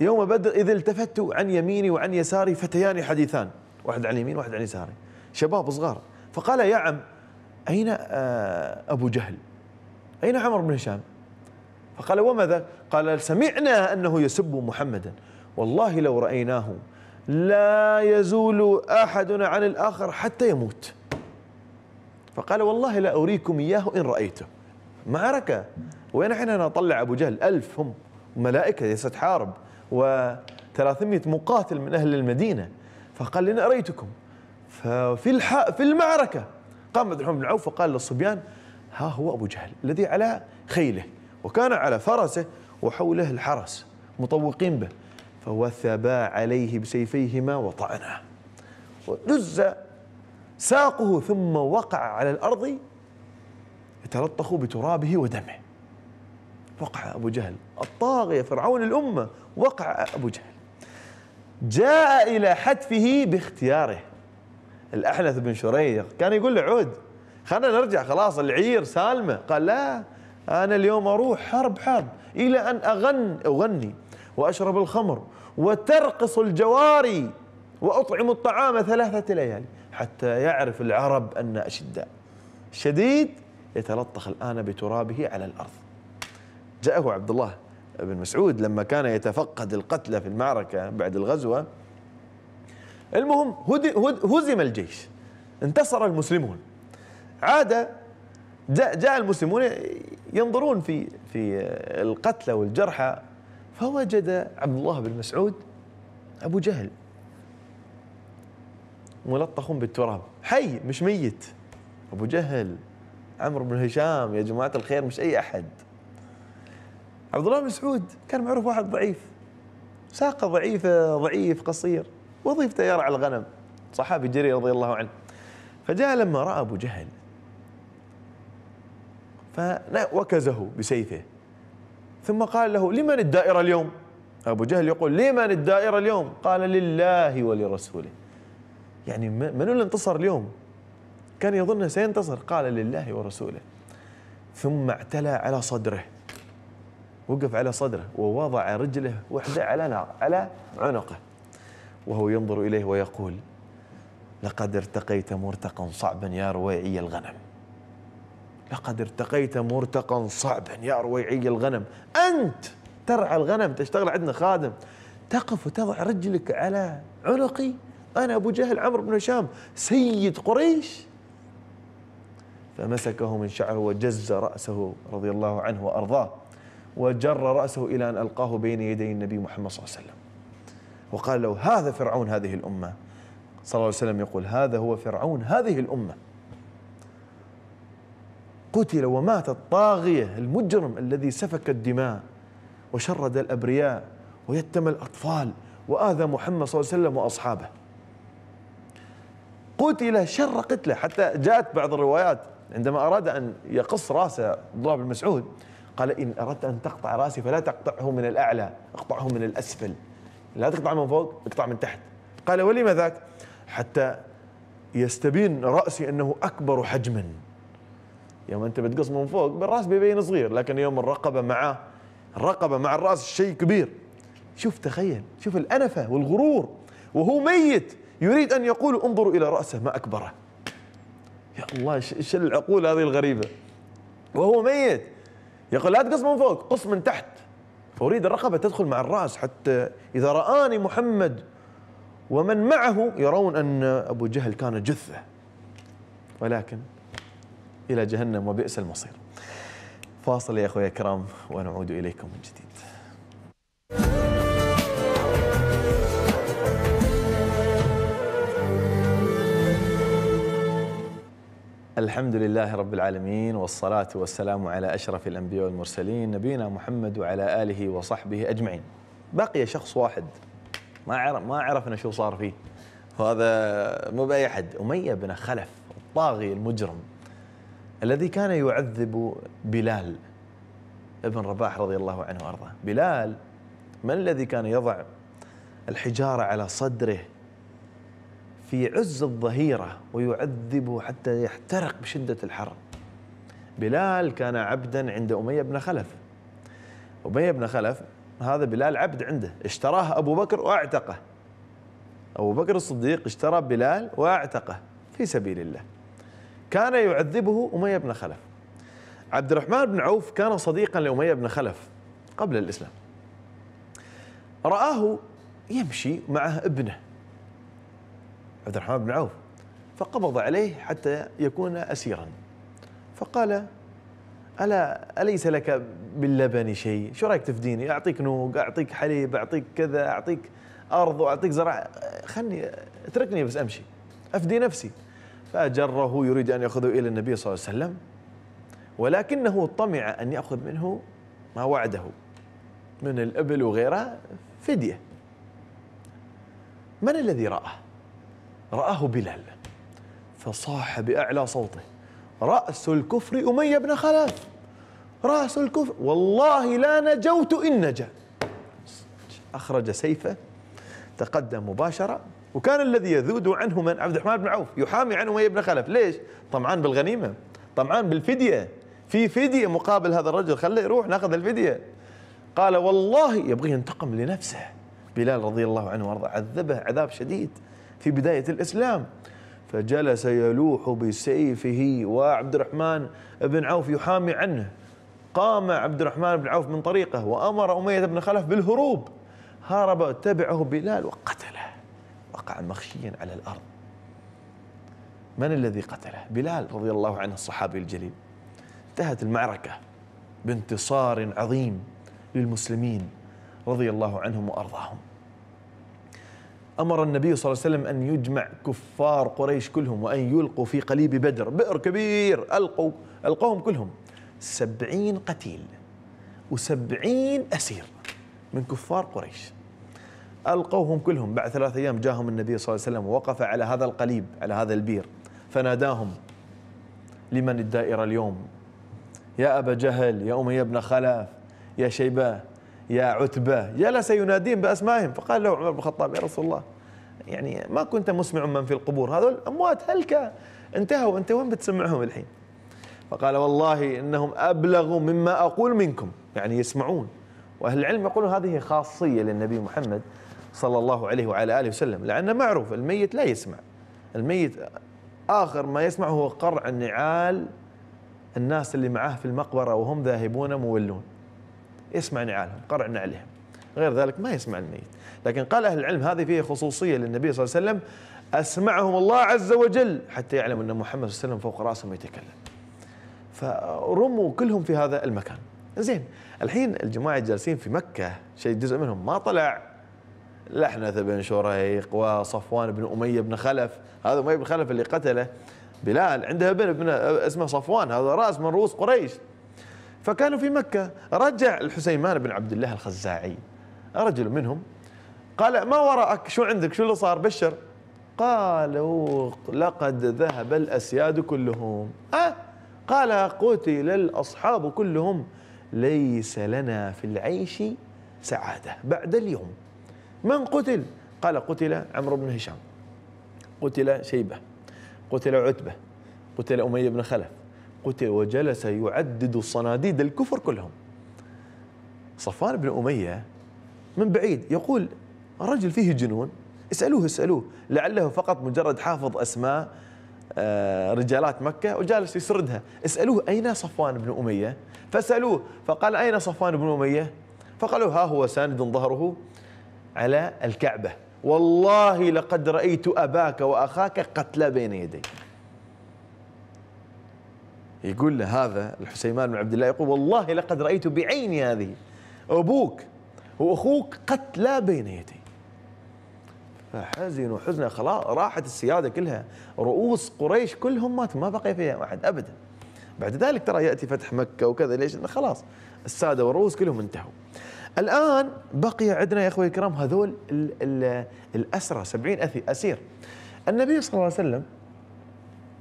يوم بدر إذ التفت عن يميني وعن يساري فتيان حديثان واحد عن اليمين واحد عن يساري شباب صغار فقال يا عم أين آه، أبو جهل أين عمر بن هشام فقال وماذا قال سمعنا أنه يسب محمدا والله لو رأيناه لا يزول أحدنا عن الآخر حتى يموت فقال والله لا أريكم إياه إن رأيته معركة وين احنا نطلع أبو جهل ألف هم ملائكة ستحارب و300 مقاتل من أهل المدينة فقال لنا أريتكم ففي الح... في المعركة قام عبد الرحمن بن عوف وقال للصبيان ها هو أبو جهل الذي على خيله وكان على فرسه وحوله الحرس مطوقين به فوثبا عليه بسيفيهما وطعناه ودز ساقه ثم وقع على الأرض يتلطخ بترابه ودمه وقع أبو جهل الطاغية فرعون الأمة وقع أبو جهل جاء إلى حتفه باختياره الأحنف بن شريق كان يقول له عود خلنا نرجع خلاص العير سالمة قال لا أنا اليوم أروح حرب حرب إلى أن أغن أغني وأشرب الخمر وترقص الجواري وأطعم الطعام ثلاثة ليالي حتى يعرف العرب أن أشداء شديد يتلطخ الآن بترابه على الأرض جاءه عبد الله بن مسعود لما كان يتفقد القتلى في المعركة بعد الغزوة المهم هزم الجيش انتصر المسلمون عاد جاء, جاء المسلمون ينظرون في في القتلى والجرحى فوجد عبد الله بن مسعود ابو جهل ملطخ بالتراب حي مش ميت ابو جهل عمرو بن هشام يا جماعه الخير مش اي احد عبد الله بن مسعود كان معروف واحد ضعيف ساقه ضعيفه ضعيف قصير وظيفته يرعى الغنم صحابي جرير رضي الله عنه فجاء لما راى ابو جهل فوكزه بسيفه ثم قال له لمن الدائرة اليوم أبو جهل يقول لمن الدائرة اليوم قال لله ولرسوله يعني من اللي انتصر اليوم كان يظن سينتصر قال لله ورسوله ثم اعتلى على صدره وقف على صدره ووضع رجله وحده على على عنقه وهو ينظر إليه ويقول لقد ارتقيت مرتقا صعبا يا رويعي الغنم لقد ارتقيت مرتقا صعبا يا رويعي الغنم أنت ترعى الغنم تشتغل عندنا خادم تقف وتضع رجلك على عنقي أنا أبو جهل عمرو بن هشام سيد قريش فمسكه من شعره وجز رأسه رضي الله عنه وأرضاه وجر رأسه إلى أن ألقاه بين يدي النبي محمد صلى الله عليه وسلم وقال له هذا فرعون هذه الأمة صلى الله عليه وسلم يقول هذا هو فرعون هذه الأمة قتل ومات الطاغية المجرم الذي سفك الدماء وشرد الأبرياء ويتم الأطفال وآذى محمد صلى الله عليه وسلم وأصحابه قتل شر قتله حتى جاءت بعض الروايات عندما أراد أن يقص رأسه عبد الله بن مسعود قال إن أردت أن تقطع رأسي فلا تقطعه من الأعلى اقطعه من الأسفل لا تقطع من فوق اقطع من تحت قال ولماذا ذاك حتى يستبين رأسي أنه أكبر حجما يوم انت بتقص من فوق بالراس بيبين صغير لكن يوم الرقبه معاه الرقبه مع الراس شيء كبير شوف تخيل شوف الانفه والغرور وهو ميت يريد ان يقول انظروا الى راسه ما اكبره يا الله ايش العقول هذه الغريبه وهو ميت يقول لا تقص من فوق قص من تحت فاريد الرقبه تدخل مع الراس حتى اذا راني محمد ومن معه يرون ان ابو جهل كان جثه ولكن إلى جهنم وبئس المصير فاصل يا أخوي الكرام ونعود إليكم من جديد الحمد لله رب العالمين والصلاة والسلام على أشرف الأنبياء والمرسلين نبينا محمد وعلى آله وصحبه أجمعين بقي شخص واحد ما عرف ما عرفنا شو صار فيه وهذا مو بأي أحد أمية بن خلف الطاغي المجرم الذي كان يعذب بلال ابن رباح رضي الله عنه وارضاه بلال من الذي كان يضع الحجاره على صدره في عز الظهيره ويعذبه حتى يحترق بشده الحر بلال كان عبدا عند اميه بن خلف اميه بن خلف هذا بلال عبد عنده اشتراه ابو بكر واعتقه ابو بكر الصديق اشترى بلال واعتقه في سبيل الله كان يعذبه أمية بن خلف عبد الرحمن بن عوف كان صديقا لأمية بن خلف قبل الإسلام رآه يمشي معه ابنه عبد الرحمن بن عوف فقبض عليه حتى يكون أسيرا فقال ألا أليس لك باللبن شيء شو رأيك تفديني أعطيك نوق أعطيك حليب أعطيك كذا أعطيك أرض وأعطيك زرع خلني اتركني بس أمشي أفدي نفسي فأجره يريد أن يأخذه إلى النبي صلى الله عليه وسلم ولكنه طمع أن يأخذ منه ما وعده من الإبل وغيرها فدية من الذي رآه؟ رآه بلال فصاح بأعلى صوته رأس الكفر أمية بن خلف رأس الكفر والله لا نجوت إن نجا أخرج سيفه تقدم مباشرة وكان الذي يذود عنه من عبد الرحمن بن عوف يحامي عنه أمية بن خلف ليش طمعان بالغنيمة طمعان بالفدية في فدية مقابل هذا الرجل خليه يروح ناخذ الفدية قال والله يبغي ينتقم لنفسه بلال رضي الله عنه وارضاه عذبه عذاب شديد في بداية الإسلام فجلس يلوح بسيفه وعبد الرحمن بن عوف يحامي عنه قام عبد الرحمن بن عوف من طريقه وأمر أمية بن خلف بالهروب هرب تبعه بلال وقتله وقع مخشيا على الأرض من الذي قتله؟ بلال رضي الله عنه الصحابي الجليل انتهت المعركة بانتصار عظيم للمسلمين رضي الله عنهم وأرضاهم أمر النبي صلى الله عليه وسلم أن يجمع كفار قريش كلهم وأن يلقوا في قليب بدر بئر كبير ألقوا ألقوهم كلهم سبعين قتيل وسبعين أسير من كفار قريش القوهم كلهم بعد ثلاثة ايام جاهم النبي صلى الله عليه وسلم ووقف على هذا القليب على هذا البير فناداهم لمن الدائره اليوم يا ابا جهل يا اميه بن خلف يا شيبه يا عتبه جلس يناديهم باسمائهم فقال له عمر بن الخطاب يا رسول الله يعني ما كنت مسمع من في القبور هذول اموات هلكه انتهوا انت وين بتسمعهم الحين فقال والله انهم ابلغ مما اقول منكم يعني يسمعون واهل العلم يقولون هذه خاصيه للنبي محمد صلى الله عليه وعلى آله وسلم لأنه معروف الميت لا يسمع الميت آخر ما يسمعه هو قرع النعال الناس اللي معاه في المقبرة وهم ذاهبون مولون يسمع نعالهم قرع نعلهم غير ذلك ما يسمع الميت لكن قال أهل العلم هذه فيها خصوصية للنبي صلى الله عليه وسلم أسمعهم الله عز وجل حتى يعلم أن محمد صلى الله عليه وسلم فوق رأسهم يتكلم فرموا كلهم في هذا المكان زين الحين الجماعة جالسين في مكة شيء جزء منهم ما طلع لحنث بن شريق وصفوان بن أمية بن خلف هذا أمية بن خلف اللي قتله بلال عندها ابن ابن اسمه صفوان هذا رأس من رؤوس قريش فكانوا في مكة رجع الحسيمان بن عبد الله الخزاعي رجل منهم قال ما وراءك شو عندك شو اللي صار بشر قالوا لقد ذهب الأسياد كلهم أه قال قتل الأصحاب كلهم ليس لنا في العيش سعادة بعد اليوم من قتل قال قتل عمرو بن هشام قتل شيبة قتل عتبة قتل أمية بن خلف قتل وجلس يعدد صناديد الكفر كلهم صفان بن أمية من بعيد يقول رجل فيه جنون اسألوه اسألوه لعله فقط مجرد حافظ أسماء آه، رجالات مكة وجالس يسردها اسألوه أين صفوان بن أمية فسألوه فقال أين صفوان بن أمية فقالوا ها هو ساند ظهره على الكعبة والله لقد رأيت أباك وأخاك قتلى بين يدي يقول له هذا الحسيمان بن عبد الله يقول والله لقد رأيت بعيني هذه أبوك وأخوك قتلى بين يدي فحزن وحزن خلاص راحت السيادة كلها رؤوس قريش كلهم ماتوا ما بقي فيها واحد أبدا بعد ذلك ترى يأتي فتح مكة وكذا ليش خلاص السادة والرؤوس كلهم انتهوا الآن بقي عندنا يا أخوي الكرام هذول الأسرى 70 أسير النبي صلى الله عليه وسلم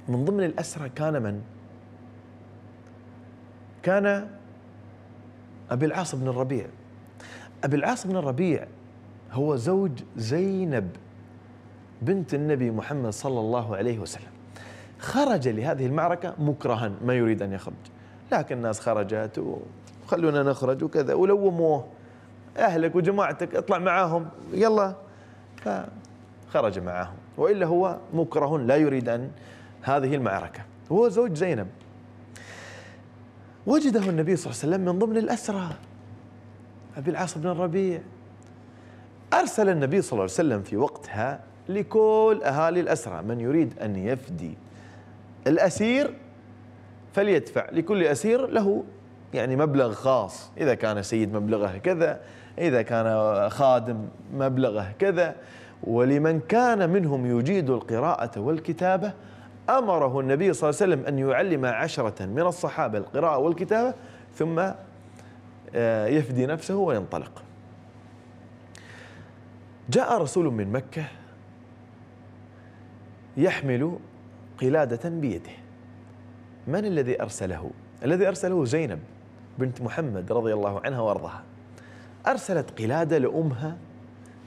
من ضمن الأسرى كان من؟ كان أبي العاص بن الربيع أبي العاص بن الربيع هو زوج زينب بنت النبي محمد صلى الله عليه وسلم خرج لهذه المعركة مكرها ما يريد أن يخرج لكن الناس خرجت وخلونا نخرج وكذا ولوموه اهلك وجماعتك اطلع معاهم يلا فخرج معاهم والا هو مكره لا يريد ان هذه المعركه هو زوج زينب وجده النبي صلى الله عليه وسلم من ضمن الاسرى ابي العاص بن الربيع ارسل النبي صلى الله عليه وسلم في وقتها لكل اهالي الاسرى من يريد ان يفدي الاسير فليدفع لكل اسير له يعني مبلغ خاص اذا كان سيد مبلغه كذا إذا كان خادم مبلغه كذا ولمن كان منهم يجيد القراءة والكتابة أمره النبي صلى الله عليه وسلم أن يعلم عشرة من الصحابة القراءة والكتابة ثم آه، يفدي نفسه وينطلق جاء رسول من مكة يحمل قلادة بيده من الذي أرسله؟ الذي أرسله زينب بنت محمد رضي الله عنها وارضاها أرسلت قلادة لأمها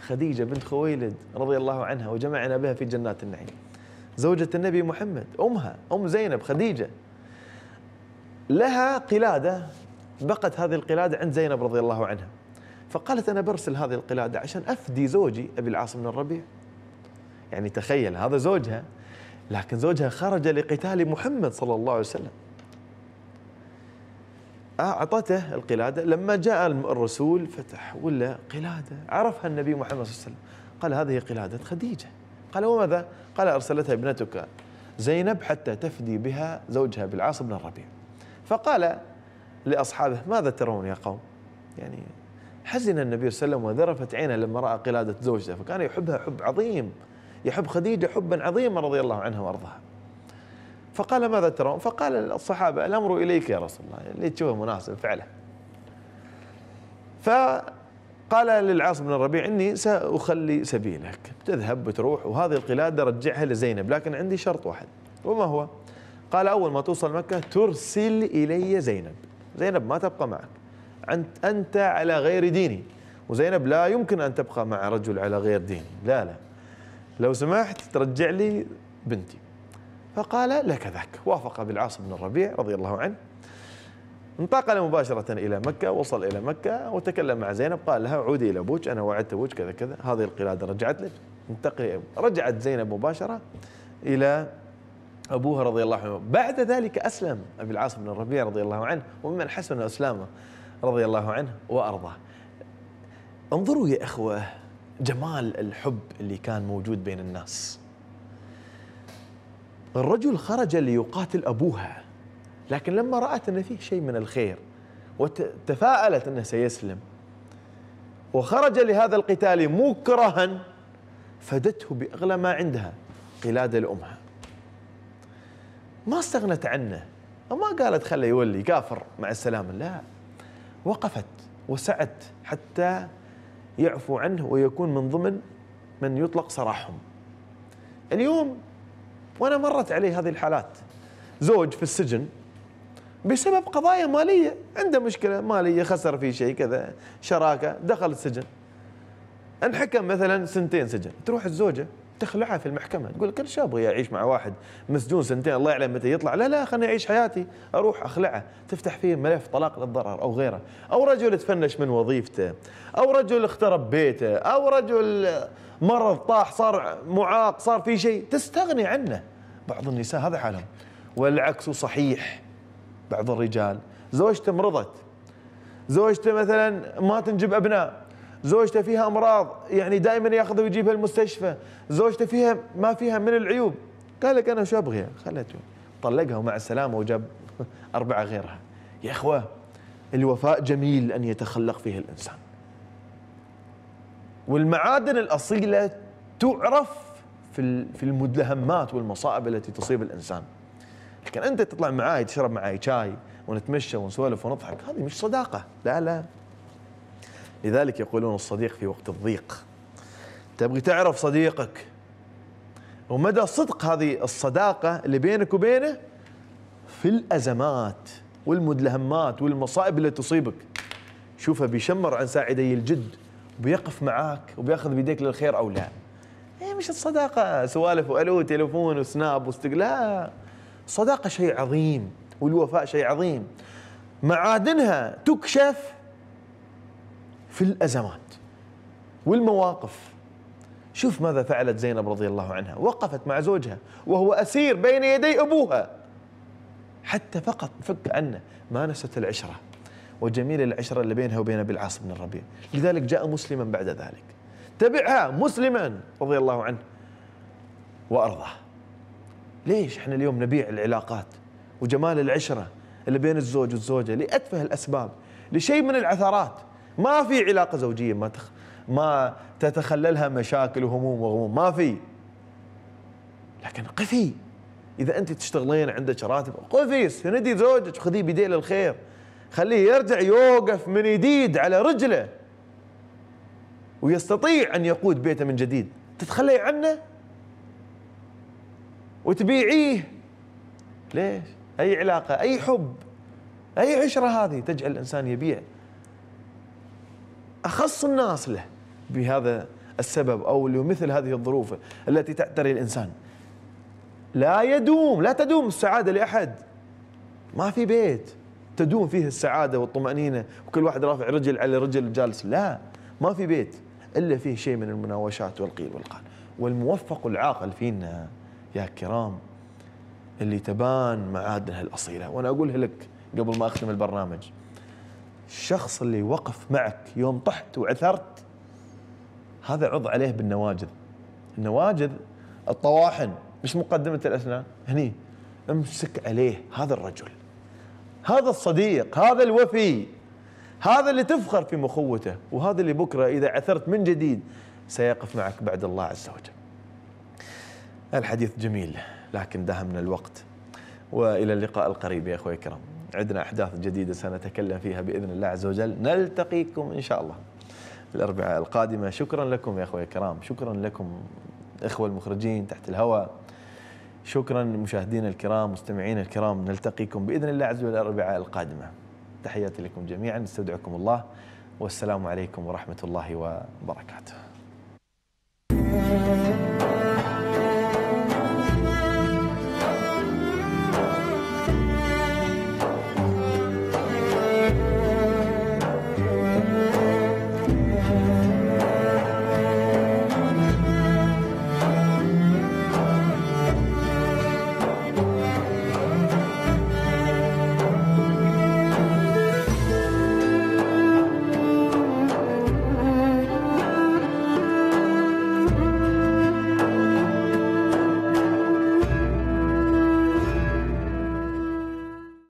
خديجة بنت خويلد رضي الله عنها وجمعنا بها في جنات النعيم زوجة النبي محمد أمها أم زينب خديجة لها قلادة بقت هذه القلادة عند زينب رضي الله عنها فقالت أنا برسل هذه القلادة عشان أفدي زوجي أبي العاص بن الربيع يعني تخيل هذا زوجها لكن زوجها خرج لقتال محمد صلى الله عليه وسلم أعطته القلادة لما جاء الرسول فتح ولا قلادة عرفها النبي محمد صلى الله عليه وسلم قال هذه قلادة خديجة قال وماذا؟ قال أرسلتها ابنتك زينب حتى تفدي بها زوجها بالعاص بن الربيع فقال لأصحابه ماذا ترون يا قوم يعني حزن النبي صلى الله عليه وسلم وذرفت عينه لما رأى قلادة زوجته فكان يحبها حب عظيم يحب خديجة حبا عظيما رضي الله عنها وأرضاها فقال ماذا ترون فقال الصحابة الأمر إليك يا رسول الله اللي يعني تشوفه مناسب فعله فقال للعاص بن الربيع إني سأخلي سبيلك تذهب وتروح وهذه القلادة رجعها لزينب لكن عندي شرط واحد وما هو قال أول ما توصل مكة ترسل إلي زينب زينب ما تبقى معك أنت, أنت على غير ديني وزينب لا يمكن أن تبقى مع رجل على غير ديني لا لا لو سمحت ترجع لي بنتي فقال لك ذاك وافق بالعاص بن الربيع رضي الله عنه انتقل مباشرة إلى مكة وصل إلى مكة وتكلم مع زينب قال لها عودي إلى أبوك أنا وعدت أبوك كذا كذا هذه القلادة رجعت لك انتقل رجعت زينب مباشرة إلى أبوها رضي الله عنه بعد ذلك أسلم أبي العاص بن الربيع رضي الله عنه وممن حسن أسلامه رضي الله عنه وأرضاه انظروا يا إخوة جمال الحب اللي كان موجود بين الناس الرجل خرج ليقاتل أبوها لكن لما رأت أن فيه شيء من الخير وتفاءلت أنه سيسلم وخرج لهذا القتال مكرها فدته بأغلى ما عندها قلادة لأمها ما استغنت عنه وما قالت خله يولي كافر مع السلامة لا وقفت وسعت حتى يعفو عنه ويكون من ضمن من يطلق سراحهم اليوم وانا مرت علي هذه الحالات زوج في السجن بسبب قضايا ماليه عنده مشكله ماليه خسر في شيء كذا شراكه دخل السجن انحكم مثلا سنتين سجن تروح الزوجه تخلعها في المحكمه تقول لك ايش ابغي اعيش مع واحد مسجون سنتين الله يعلم متى يطلع لا لا خليني اعيش حياتي اروح اخلعه تفتح فيه ملف طلاق للضرر او غيره او رجل تفنش من وظيفته او رجل اخترب بيته او رجل مرض طاح صار معاق صار في شيء تستغني عنه بعض النساء هذا حالهم والعكس صحيح بعض الرجال زوجته مرضت زوجته مثلا ما تنجب ابناء زوجته فيها امراض يعني دائما ياخذها ويجيبها المستشفى زوجته فيها ما فيها من العيوب قال لك انا شو ابغيها خلته طلقها ومع السلامه وجاب اربعه غيرها يا اخوه الوفاء جميل ان يتخلق فيه الانسان والمعادن الاصيله تعرف في في المدهمات والمصائب التي تصيب الانسان لكن انت تطلع معاي تشرب معاي شاي ونتمشى ونسولف ونضحك هذه مش صداقه لا لا لذلك يقولون الصديق في وقت الضيق تبغي تعرف صديقك ومدى صدق هذه الصداقة اللي بينك وبينه في الأزمات والمدلهمات والمصائب اللي تصيبك شوفه بيشمر عن ساعدي الجد وبيقف معاك وبياخذ بيديك للخير أو لا هي إيه، مش الصداقة سوالف وألو تلفون وسناب لا الصداقة شيء عظيم والوفاء شيء عظيم معادنها تكشف في الأزمات والمواقف شوف ماذا فعلت زينب رضي الله عنها وقفت مع زوجها وهو أسير بين يدي أبوها حتى فقط فك عنه ما نست العشرة وجميل العشرة اللي بينها وبين أبي العاص بن الربيع لذلك جاء مسلما بعد ذلك تبعها مسلما رضي الله عنه وأرضاه ليش احنا اليوم نبيع العلاقات وجمال العشرة اللي بين الزوج والزوجة لأتفه الأسباب لشيء من العثرات ما في علاقه زوجيه ما تخ... ما تتخللها مشاكل وهموم وغموم ما في لكن قفي اذا انت تشتغلين عندك راتب قفي سندي زوجك خذيه بيديه للخير خليه يرجع يوقف من جديد على رجله ويستطيع ان يقود بيته من جديد تتخلي عنه وتبيعيه ليش اي علاقه اي حب اي عشره هذه تجعل الانسان يبيع اخص الناس له بهذا السبب او لمثل هذه الظروف التي تعتري الانسان لا يدوم لا تدوم السعاده لاحد ما في بيت تدوم فيه السعاده والطمانينه وكل واحد رافع رجل على رجل جالس لا ما في بيت الا فيه شيء من المناوشات والقيل والقال والموفق العاقل فينا يا كرام اللي تبان معادنها الاصيله وانا اقولها لك قبل ما اختم البرنامج الشخص اللي وقف معك يوم طحت وعثرت هذا عض عليه بالنواجذ النواجذ الطواحن مش مقدمة الأسنان هني امسك عليه هذا الرجل هذا الصديق هذا الوفي هذا اللي تفخر في مخوته وهذا اللي بكرة إذا عثرت من جديد سيقف معك بعد الله عز وجل الحديث جميل لكن دهمنا الوقت والى اللقاء القريب يا اخوي الكرام عندنا أحداث جديدة سنتكلم فيها بإذن الله عز وجل نلتقيكم إن شاء الله الأربعاء القادمة شكرا لكم يا أخوي الكرام شكرا لكم إخوة المخرجين تحت الهواء شكرا مشاهدينا الكرام مستمعينا الكرام نلتقيكم بإذن الله عز وجل الأربعاء القادمة تحياتي لكم جميعا استودعكم الله والسلام عليكم ورحمة الله وبركاته